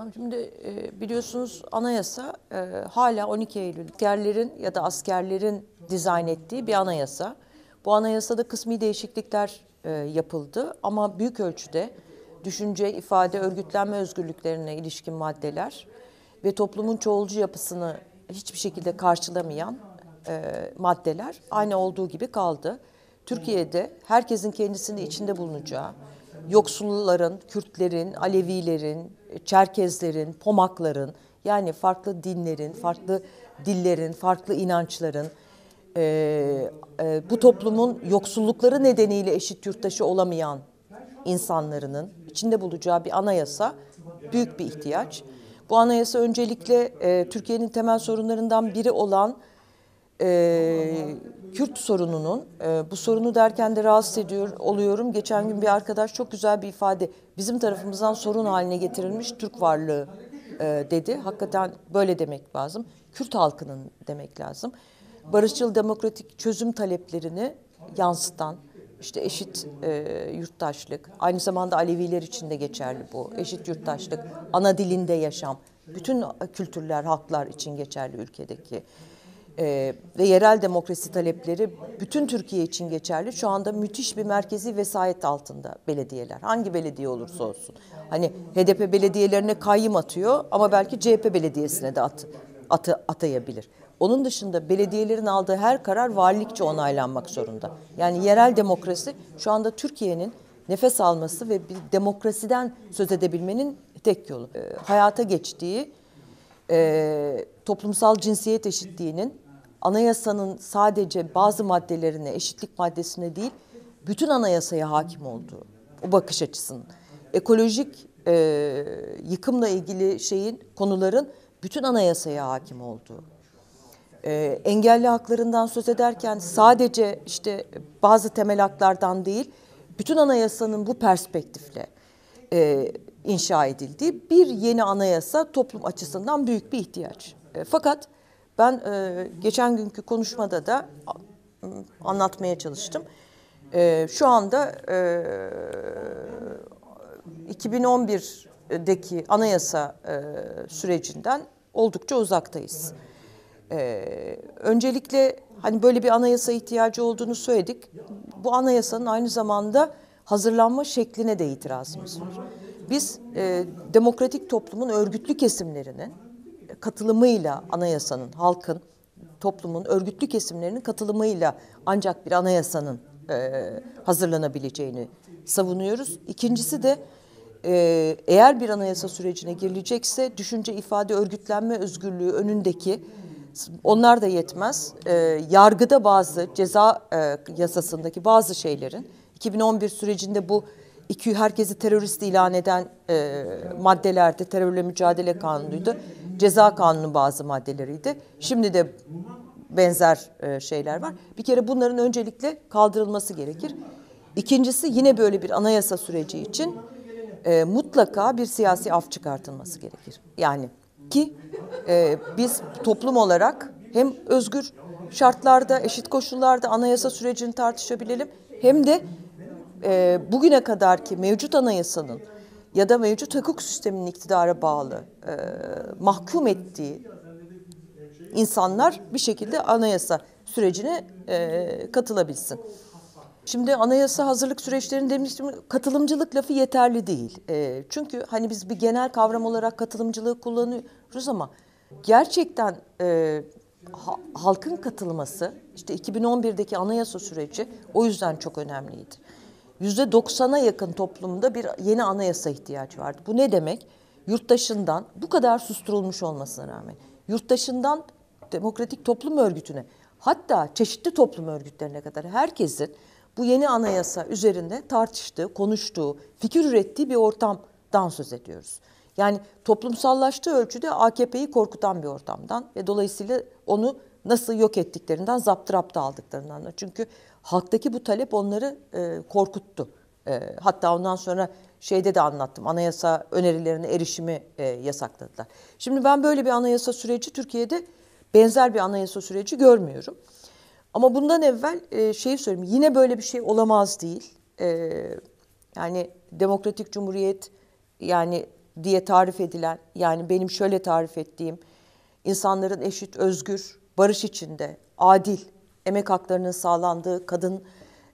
Tam şimdi e, biliyorsunuz anayasa e, hala 12 Eylül askerlerin ya da askerlerin dizayn ettiği bir anayasa. Bu anayasada kısmi değişiklikler e, yapıldı ama büyük ölçüde düşünce, ifade, örgütlenme özgürlüklerine ilişkin maddeler ve toplumun çoğulcu yapısını hiçbir şekilde karşılamayan maddeler aynı olduğu gibi kaldı. Türkiye'de herkesin kendisini içinde bulunacağı, yoksulların, Kürtlerin, Alevilerin, e, Çerkezlerin, Pomakların yani farklı dinlerin, farklı dillerin, farklı inançların e, e, bu toplumun yoksullukları nedeniyle eşit yurttaşı olamayan insanların içinde bulacağı bir anayasa büyük bir ihtiyaç. Bu anayasa öncelikle e, Türkiye'nin temel sorunlarından biri olan e, Kürt sorununun, e, bu sorunu derken de rahatsız ediyor oluyorum. Geçen gün bir arkadaş çok güzel bir ifade, bizim tarafımızdan sorun haline getirilmiş Türk varlığı e, dedi. Hakikaten böyle demek lazım. Kürt halkının demek lazım. Barışçıl demokratik çözüm taleplerini yansıtan, işte eşit e, yurttaşlık, aynı zamanda Aleviler için de geçerli bu. Eşit yurttaşlık, ana dilinde yaşam, bütün kültürler, halklar için geçerli ülkedeki ee, ve yerel demokrasi talepleri bütün Türkiye için geçerli. Şu anda müthiş bir merkezi vesayet altında belediyeler. Hangi belediye olursa olsun. Hani HDP belediyelerine kayyım atıyor ama belki CHP belediyesine de at, atı, atayabilir. Onun dışında belediyelerin aldığı her karar valilikçe onaylanmak zorunda. Yani yerel demokrasi şu anda Türkiye'nin nefes alması ve bir demokrasiden söz edebilmenin tek yolu. E, hayata geçtiği e, toplumsal cinsiyet eşitliğinin anayasanın sadece bazı maddelerine, eşitlik maddesine değil, bütün anayasaya hakim olduğu o bakış açısının. Ekolojik e, yıkımla ilgili şeyin, konuların bütün anayasaya hakim olduğu. E, engelli haklarından söz ederken sadece işte bazı temel haklardan değil, bütün anayasanın bu perspektifle e, inşa edildi. Bir yeni anayasa toplum açısından büyük bir ihtiyaç. E, fakat ben e, geçen günkü konuşmada da anlatmaya çalıştım. E, şu anda 2011'deki e, anayasa sürecinden oldukça uzaktayız. öncelikle hani böyle bir anayasa ihtiyacı olduğunu söyledik. Bu anayasanın aynı zamanda hazırlanma şekline de itirazımız var. Biz e, demokratik toplumun örgütlü kesimlerinin katılımıyla anayasanın, halkın, toplumun örgütlü kesimlerinin katılımıyla ancak bir anayasanın e, hazırlanabileceğini savunuyoruz. İkincisi de e, eğer bir anayasa sürecine girilecekse düşünce, ifade, örgütlenme özgürlüğü önündeki onlar da yetmez. E, yargıda bazı ceza e, yasasındaki bazı şeylerin 2011 sürecinde bu İKÜ herkesi terörist ilan eden e, maddelerde terörle mücadele kanunuydu. Ceza kanunu bazı maddeleriydi. Şimdi de benzer e, şeyler var. Bir kere bunların öncelikle kaldırılması gerekir. İkincisi yine böyle bir anayasa süreci için e, mutlaka bir siyasi af çıkartılması gerekir. Yani ki e, biz toplum olarak hem özgür şartlarda, eşit koşullarda anayasa sürecini tartışabilelim hem de e, bugüne ki mevcut anayasanın ya da mevcut hukuk sisteminin iktidara bağlı e, mahkum ettiği insanlar bir şekilde anayasa sürecine e, katılabilsin. Şimdi anayasa hazırlık süreçlerinde demiştim katılımcılık lafı yeterli değil. E, çünkü hani biz bir genel kavram olarak katılımcılığı kullanıyoruz ama gerçekten e, ha, halkın katılması işte 2011'deki anayasa süreci o yüzden çok önemliydi. Yüzde %90'a yakın toplumda bir yeni anayasa ihtiyacı vardı. Bu ne demek? Yurttaşından bu kadar susturulmuş olmasına rağmen yurttaşından demokratik toplum örgütüne hatta çeşitli toplum örgütlerine kadar herkesin bu yeni anayasa üzerinde tartıştığı, konuştuğu, fikir ürettiği bir ortamdan söz ediyoruz. Yani toplumsallaştığı ölçüde AKP'yi korkutan bir ortamdan ve dolayısıyla onu nasıl yok ettiklerinden, zaptırapta aldıklarından da. Çünkü Halktaki bu talep onları e, korkuttu. E, hatta ondan sonra şeyde de anlattım. Anayasa önerilerine erişimi e, yasakladılar. Şimdi ben böyle bir anayasa süreci Türkiye'de benzer bir anayasa süreci görmüyorum. Ama bundan evvel e, şeyi söyleyeyim. Yine böyle bir şey olamaz değil. E, yani demokratik cumhuriyet yani diye tarif edilen yani benim şöyle tarif ettiğim insanların eşit, özgür, barış içinde, adil emek haklarının sağlandığı, kadın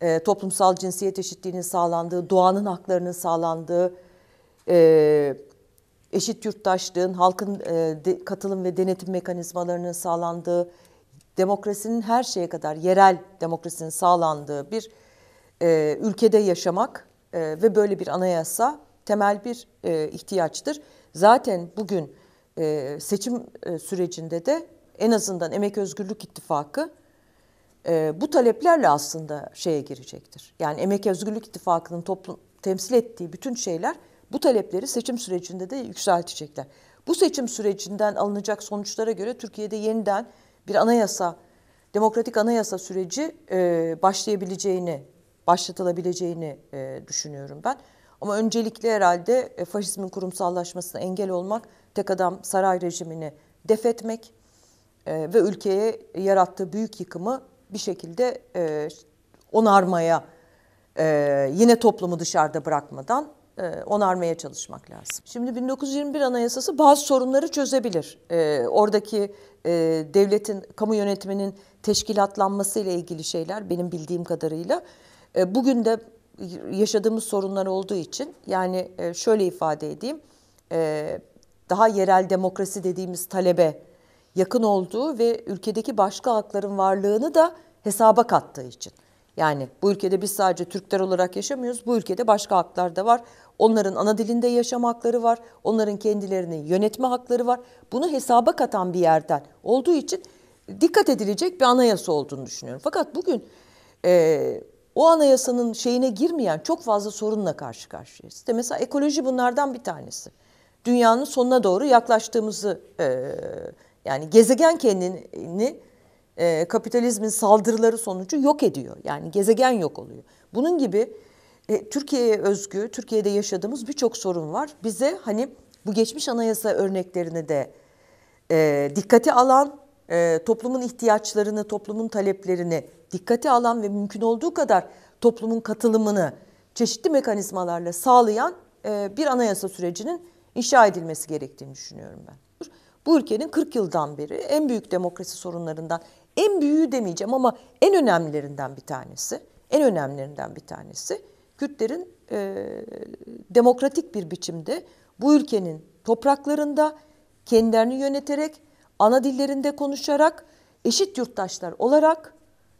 e, toplumsal cinsiyet eşitliğinin sağlandığı, doğanın haklarının sağlandığı, e, eşit yurttaşlığın, halkın e, de, katılım ve denetim mekanizmalarının sağlandığı, demokrasinin her şeye kadar yerel demokrasinin sağlandığı bir e, ülkede yaşamak e, ve böyle bir anayasa temel bir e, ihtiyaçtır. Zaten bugün e, seçim e, sürecinde de en azından Emek Özgürlük İttifakı e, bu taleplerle aslında şeye girecektir. Yani Emek Özgürlük İttifakı'nın toplum temsil ettiği bütün şeyler bu talepleri seçim sürecinde de yükseltecekler. Bu seçim sürecinden alınacak sonuçlara göre Türkiye'de yeniden bir anayasa, demokratik anayasa süreci e, başlayabileceğini, başlatılabileceğini e, düşünüyorum ben. Ama öncelikle herhalde e, faşizmin kurumsallaşmasına engel olmak, tek adam saray rejimini def etmek e, ve ülkeye yarattığı büyük yıkımı bir şekilde e, onarmaya, e, yine toplumu dışarıda bırakmadan e, onarmaya çalışmak lazım. Şimdi 1921 Anayasası bazı sorunları çözebilir. E, oradaki e, devletin, kamu yönetiminin teşkilatlanması ile ilgili şeyler benim bildiğim kadarıyla. E, bugün de yaşadığımız sorunlar olduğu için yani e, şöyle ifade edeyim e, daha yerel demokrasi dediğimiz talebe yakın olduğu ve ülkedeki başka halkların varlığını da hesaba kattığı için. Yani bu ülkede biz sadece Türkler olarak yaşamıyoruz. Bu ülkede başka haklar da var. Onların ana dilinde yaşam hakları var. Onların kendilerini yönetme hakları var. Bunu hesaba katan bir yerden olduğu için dikkat edilecek bir anayasa olduğunu düşünüyorum. Fakat bugün e, o anayasanın şeyine girmeyen çok fazla sorunla karşı karşıyayız. İşte mesela ekoloji bunlardan bir tanesi. Dünyanın sonuna doğru yaklaştığımızı e, yani gezegen kendini e, kapitalizmin saldırıları sonucu yok ediyor. Yani gezegen yok oluyor. Bunun gibi e, Türkiye'ye özgü, Türkiye'de yaşadığımız birçok sorun var. Bize hani bu geçmiş anayasa örneklerini de e, dikkate alan, e, toplumun ihtiyaçlarını, toplumun taleplerini dikkate alan ve mümkün olduğu kadar toplumun katılımını çeşitli mekanizmalarla sağlayan e, bir anayasa sürecinin inşa edilmesi gerektiğini düşünüyorum ben bu ülkenin 40 yıldan beri en büyük demokrasi sorunlarından, en büyüğü demeyeceğim ama en önemlilerinden bir tanesi, en önemlilerinden bir tanesi Kürtlerin e, demokratik bir biçimde bu ülkenin topraklarında kendilerini yöneterek, ana dillerinde konuşarak, eşit yurttaşlar olarak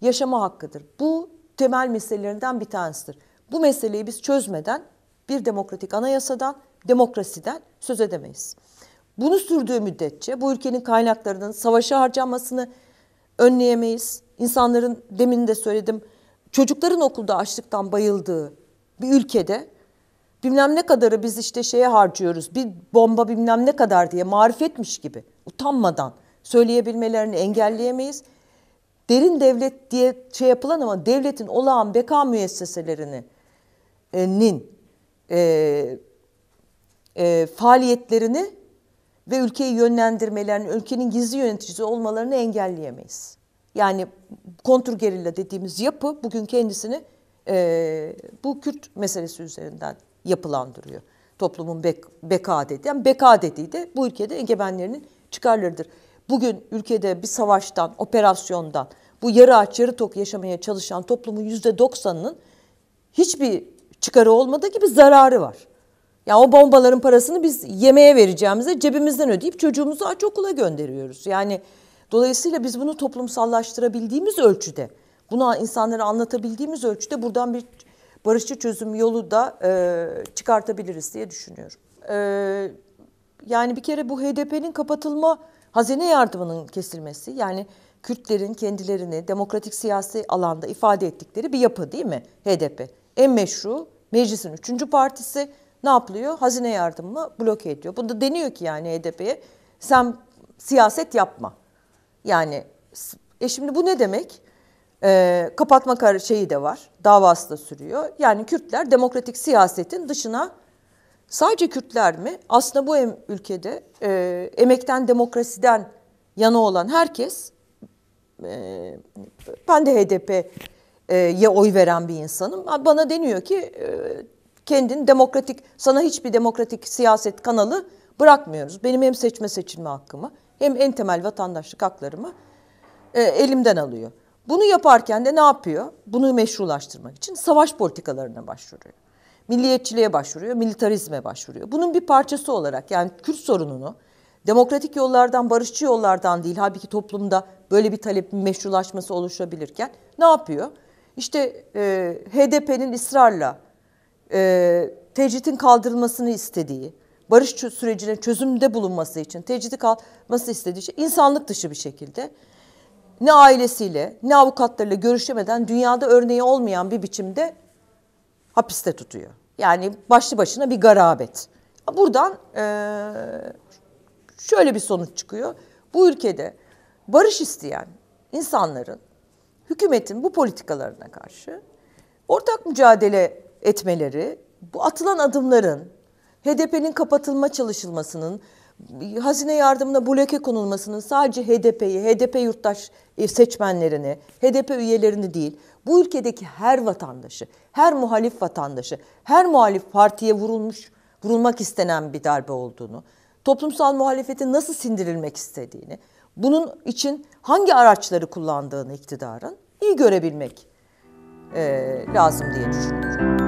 yaşama hakkıdır. Bu temel meselelerinden bir tanesidir. Bu meseleyi biz çözmeden bir demokratik anayasadan, demokrasiden söz edemeyiz. Bunu sürdüğü müddetçe bu ülkenin kaynaklarının savaşa harcanmasını önleyemeyiz. İnsanların demin de söyledim çocukların okulda açlıktan bayıldığı bir ülkede bilmem ne kadarı biz işte şeye harcıyoruz bir bomba bilmem ne kadar diye marifetmiş gibi utanmadan söyleyebilmelerini engelleyemeyiz. Derin devlet diye şey yapılan ama devletin olağan beka müesseselerinin e, e, e, faaliyetlerini ve ülkeyi yönlendirmelerini, ülkenin gizli yöneticisi olmalarını engelleyemeyiz. Yani kontrgerilla dediğimiz yapı bugün kendisini e, bu Kürt meselesi üzerinden yapılandırıyor. Toplumun bek, beka dediği, yani beka dediği de bu ülkede egemenlerinin çıkarlarıdır. Bugün ülkede bir savaştan, operasyondan, bu yarı aç yarı tok yaşamaya çalışan toplumun yüzde doksanının hiçbir çıkarı olmadığı gibi zararı var. Ya o bombaların parasını biz yemeğe vereceğimize cebimizden ödeyip çocuğumuzu aç okula gönderiyoruz. Yani dolayısıyla biz bunu toplumsallaştırabildiğimiz ölçüde, bunu insanlara anlatabildiğimiz ölçüde buradan bir barışçı çözüm yolu da e, çıkartabiliriz diye düşünüyorum. E, yani bir kere bu HDP'nin kapatılma hazine yardımının kesilmesi yani Kürtlerin kendilerini demokratik siyasi alanda ifade ettikleri bir yapı değil mi HDP? En meşru meclisin üçüncü partisi ne yapılıyor? Hazine yardımı bloke ediyor. Bu da deniyor ki yani HDP'ye sen siyaset yapma. Yani e şimdi bu ne demek? E, kapatma şeyi de var. Davası da sürüyor. Yani Kürtler demokratik siyasetin dışına sadece Kürtler mi? Aslında bu em, ülkede e, emekten demokrasiden yana olan herkes e, ben de HDP'ye e, oy veren bir insanım. Bana deniyor ki e, kendin demokratik, sana hiçbir demokratik siyaset kanalı bırakmıyoruz. Benim hem seçme seçilme hakkımı hem en temel vatandaşlık haklarımı e, elimden alıyor. Bunu yaparken de ne yapıyor? Bunu meşrulaştırmak için savaş politikalarına başvuruyor. Milliyetçiliğe başvuruyor, militarizme başvuruyor. Bunun bir parçası olarak yani Kürt sorununu demokratik yollardan, barışçı yollardan değil, halbuki toplumda böyle bir talep meşrulaşması oluşabilirken ne yapıyor? İşte e, HDP'nin ısrarla e, tecritin kaldırılmasını istediği, barış sürecine çözümde bulunması için, tecridi kaldırılması istediği için şey insanlık dışı bir şekilde ne ailesiyle ne avukatlarıyla görüşemeden dünyada örneği olmayan bir biçimde hapiste tutuyor. Yani başlı başına bir garabet. Buradan e, şöyle bir sonuç çıkıyor. Bu ülkede barış isteyen insanların hükümetin bu politikalarına karşı ortak mücadele etmeleri, bu atılan adımların, HDP'nin kapatılma çalışılmasının, hazine yardımına bu konulmasının sadece HDP'yi, HDP yurttaş e, seçmenlerini, HDP üyelerini değil, bu ülkedeki her vatandaşı, her muhalif vatandaşı, her muhalif partiye vurulmuş, vurulmak istenen bir darbe olduğunu, toplumsal muhalefetin nasıl sindirilmek istediğini, bunun için hangi araçları kullandığını iktidarın iyi görebilmek e, lazım diye düşünüyorum.